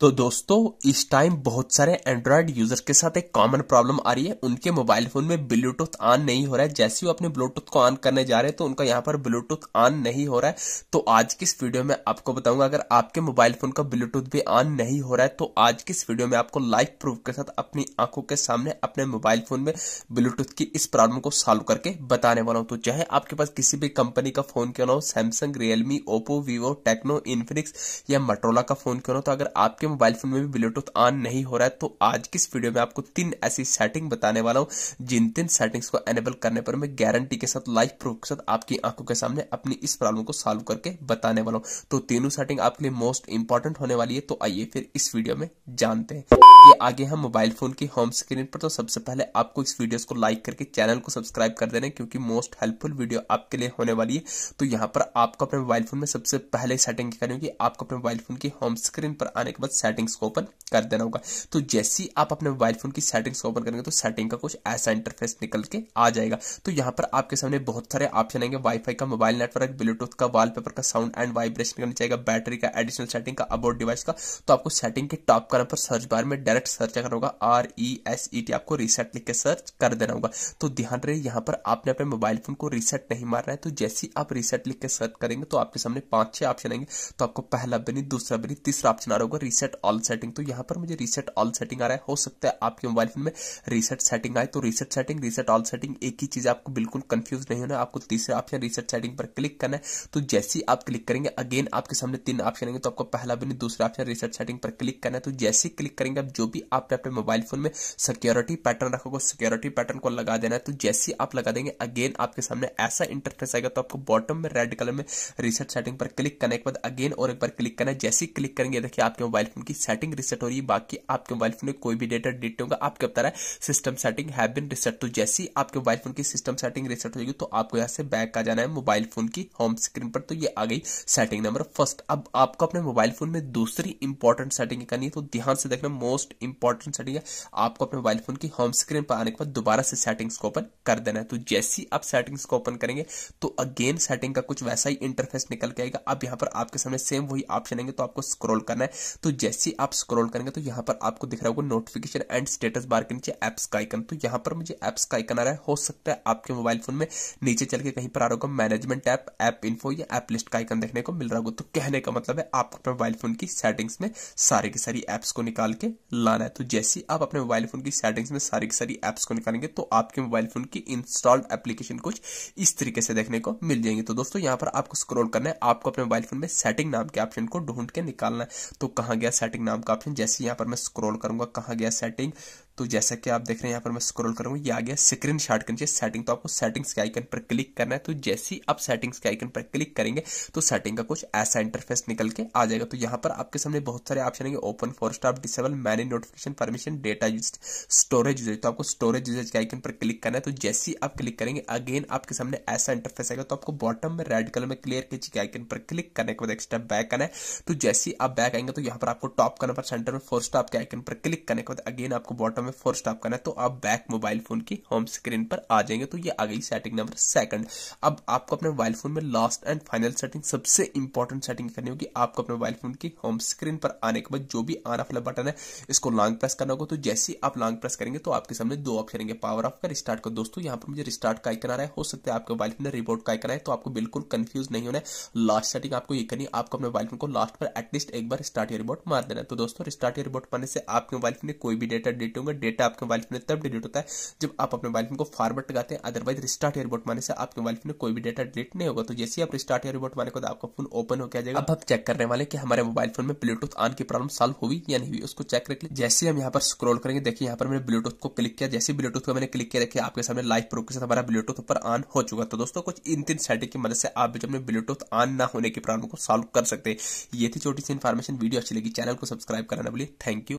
तो दोस्तों इस टाइम बहुत सारे एंड्रॉयड यूजर्स के साथ एक कॉमन प्रॉब्लम आ रही है उनके मोबाइल फोन में ब्लूटूथ ऑन नहीं हो रहा है जैसे वो अपने ब्लूटूथ को ऑन करने जा रहे हैं तो उनका यहाँ पर ब्लूटूथ ऑन नहीं हो रहा है तो आज की इस वीडियो में आपको बताऊंगा अगर आपके मोबाइल फोन का ब्लूटूथ भी ऑन नहीं हो रहा है तो आज की इस वीडियो में आपको लाइव प्रूफ के साथ अपनी आंखों के सामने अपने मोबाइल फोन में ब्लूटूथ की इस प्रॉब्लम को सॉल्व करके बताने वाला हूँ तो चाहे आपके पास किसी भी कंपनी का फोन क्यों ना हो Samsung Realme Oppo Vivo Tecno Infinix या मटोला का फोन क्यों ना हो तो अगर आपके मोबाइल फोन में भी ब्लूटूथ ऑन नहीं हो रहा है तो आज की इस वीडियो में आपको तीन ऐसी सेटिंग बताने वाला हूँ जिन तीन सेटिंग्स को एनेबल करने पर मैं गारंटी के साथ लाइफ प्रूफ के साथ आपकी आंखों के सामने अपनी इस प्रॉब्लम को सोल्व करके बताने वाला हूँ तो तीनों सेटिंग आपके लिए मोस्ट इंपॉर्टेंट होने वाली है तो आइए फिर इस वीडियो में जानते हैं ये आगे हम मोबाइल फोन की होम स्क्रीन पर तो सबसे पहले आपको इस वीडियो को लाइक करके चैनल को सब्सक्राइब कर देना क्योंकि मोस्ट हेल्पफुल वीडियो आपके लिए होने वाली है तो यहाँ पर आपको अपने मोबाइल फोन में सबसे पहले सेटिंग करेंगे आपको अपने मोबाइल फोन की होम स्क्रीन पर आने के बाद सेटिंग्स को ओपन कर देना होगा तो जैसे ही आप अपने मोबाइल फोन की सेटिंग्स को ओपन करेंगे तो सेटिंग का कुछ ऐसा इंटरफेस निकल के आ जाएगा तो यहाँ पर आपके सामने बहुत सारे ऑप्शन आएंगे वाईफाई का मोबाइल नेटवर्क ब्लूटूथ का वॉलपेपर का साउंड एंड वाइब्रेशन करना चाहिए बैटरी का एडिशनल सेटिंग का अबाउट डिवाइस का तो आपको सेटिंग के टॉप कॉलम पर सर्च बार में डायरेक्ट सर्च करना होगा R E S E T आपको रिसेट लिख के सर्च कर देना होगा तो ध्यान रहे यहाँ पर आपने अपने मोबाइल फोन को रिसेट नहीं मारना है तो जैसे आप रिसेट लिख के सर्च करेंगे तो आपके सामने पांच छह ऑप्शन आएंगे तो आपको पहला बनी दूसरा बनी तीसरा ऑप्शन आ रहा होगा रिसेट रीसेट ऑल सेटिंग तो यहां पर मुझे रीसेट ऑल सेटिंग आ रहा है हो सकता है आपके मोबाइल फोन में रीसेट सेटिंग आए तो reset setting reset all setting एक ही चीज आपको बिल्कुल कंफ्यूज नहीं होना आपको तीसरे ऑप्शन रीसेट सेटिंग पर क्लिक करना है तो जैसे ही आप क्लिक करेंगे अगेन आपके सामने तीन ऑप्शन आएंगे तो आपको पहला भी नहीं दूसरा ऑप्शन रीसेट सेटिंग पर क्लिक करना है तो जैसे ही क्लिक करेंगे जो भी आपने अपने मोबाइल फोन में सिक्योरिटी पैटर्न रखोगे सिक्योरिटी पैटर्न को लगा देना है तो जैसे ही आप लगा देंगे अगेन आपके सामने ऐसा इंटरफेस आएगा तो आपको बॉटम में रेड कलर में रीसेट सेटिंग पर क्लिक करने के बाद अगेन और एक बार क्लिक करना है जैसे ही क्लिक करेंगे देखिए आपके मोबाइल फोन फोन की सेटिंग रिसेट हो रही है बाकी आपके मोबाइल फोन में कोई भी डेटा डिलीट होगा आपके बता रहा है system setting have been reset तो जैसे ही आपके मोबाइल फोन की सिस्टम सेटिंग रिसेट हो जाएगी तो आपको यहाँ से बैक आ जाना है मोबाइल फोन की होम स्क्रीन पर तो ये आ गई सेटिंग नंबर फर्स्ट अब आपको अपने मोबाइल फोन में दूसरी इंपॉर्टेंट सेटिंग करनी है तो ध्यान से देखना मोस्ट इंपॉर्टेंट सेटिंग है आपको अपने मोबाइल फोन की होम स्क्रीन पर आने के बाद दोबारा से सेटिंग्स को ओपन कर देना है तो जैसे ही आप सेटिंग्स को ओपन करेंगे तो अगेन सेटिंग का कुछ वैसा ही इंटरफेस निकल के आएगा अब यहां पर आपके सामने सेम वही ऑप्शन आएंगे तो आपको स्क्रॉल करना है तो जैसे आप स्क्रॉल करेंगे तो यहाँ पर आपको दिख रहा होगा नोटिफिकेशन एंड स्टेटस बार के नीचे एप्स का आइकन तो यहाँ पर मुझे एप्स का आइकन आ रहा है हो सकता है आपके मोबाइल फोन में नीचे चल के कहीं पर आ रहा होगा मैनेजमेंट ऐप ऐप इन्फो या एप लिस्ट का आइकन देखने को मिल रहा होगा तो कहने का मतलब है आपको अपने मोबाइल फोन की सेटिंग्स में सारे की सारी एप्स को निकाल के लाना है तो जैसे आप अपने मोबाइल फोन की सेटिंग्स में सारी की सारी एप्स को निकालेंगे तो आपके मोबाइल फोन की इंस्टॉल्ड एप्लीकेशन कुछ इस तरीके से देखने को मिल जाएंगे तो दोस्तों यहाँ पर आपको स्क्रोल करना है आपको अपने मोबाइल फोन में सेटिंग नाम के ऑप्शन को ढूंढ के निकालना है तो कहा गया गया सेटिंग नाम का ऑप्शन जैसे यहां पर मैं स्क्रॉल करूंगा कहां गया सेटिंग तो जैसा कि आप देख रहे हैं यहाँ पर मैं स्क्रॉल करूंगा ये आ गया स्क्रीन शॉट के नीचे सेटिंग तो आपको सेटिंग्स के आइकन पर क्लिक करना है तो जैसे ही आप सेटिंग्स के आइकन पर क्लिक करेंगे तो सेटिंग का कुछ ऐसा इंटरफेस निकल के आ जाएगा तो यहाँ पर आपके सामने बहुत सारे ऑप्शन आएंगे open force stop disable manage notification permission data use storage use तो आपको स्टोरेज यूज के आइकन पर क्लिक करना है तो जैसे ही आप क्लिक करेंगे अगेन आपके सामने ऐसा इंटरफेस आएगा तो आपको बॉटम में रेड कलर में क्लियर के आइकन पर क्लिक करने के बाद एक स्टेप बैक करना है तो जैसे ही आप बैक आएंगे तो यहाँ पर आपको टॉप कलर पर सेंटर में फोर स्टॉप के आइकन पर क्लिक करने के बाद अगेन आपको बॉटम डाटा में फोर स्टॉप करना है तो आप बैक मोबाइल फोन की होम स्क्रीन पर आ जाएंगे तो ये आ गई सेटिंग नंबर सेकंड अब आपको अपने मोबाइल फोन में लास्ट एंड फाइनल सेटिंग सबसे इंपॉर्टेंट सेटिंग करनी होगी आपको अपने मोबाइल फोन की होम स्क्रीन पर आने के बाद जो भी आना वाला बटन है इसको लॉन्ग प्रेस करना होगा तो जैसे ही आप लॉन्ग प्रेस करेंगे तो आपके सामने दो ऑप्शन रहेंगे पावर ऑफ का रिस्टार्ट का दोस्तों यहाँ पर मुझे रिस्टार्ट का आइकन आ रहा है हो सकता है आपके मोबाइल फोन ने रिपोर्ट का आइकन है तो आपको बिल्कुल कंफ्यूज नहीं होना है लास्ट सेटिंग आपको ये करनी आपको अपने मोबाइल फोन को लास्ट पर एटलीस्ट एक बार स्टार्ट रिपोर्ट मार देना तो दोस्तों स्टार्ट रिपोर्ट मारने से आपके मोबाइल फोन में कोई भी डेटा डिटेट होंगे बार डेटा आपके मोबाइल फोन में तब डिलीट होता है जब आप अपने मोबाइल फोन को फॉरवर्ड लगाते हैं अदरवाइज रिस्टार्ट एयरबोट मारने से आपके मोबाइल फोन में कोई भी डेटा डिलीट नहीं होगा तो जैसे आप रिस्टार्ट एयरबोट मारेगा तो आपका फोन ओपन गया जाएगा अब आप चेक करने वाले कि हमारे मोबाइल फोन में ब्लूटूथ ऑन की प्रॉब्लम सॉल्व हुई या नहीं हुई उसको चेक कर जैसे हम यहाँ पर स्क्रोल करेंगे देखिए यहाँ पर मैंने ब्लूटूथ को क्लिक किया जैसे ब्लूटूथ को मैंने क्लिक किया देखिए आपके सामने लाइव प्रूफ के साथ हमारा ब्लूटूथ पर ऑन हो चुका तो दोस्तों कुछ इन तीन सेटिंग की मदद से आप भी अपने ब्लूटूथ ऑन ना होने की प्रॉब्लम को सॉल्व कर सकते हैं ये थी छोटी सी इन्फॉर्मेशन वीडियो अच्छी लगी चैनल को सब्सक्राइब करना बोलिए थैंक यू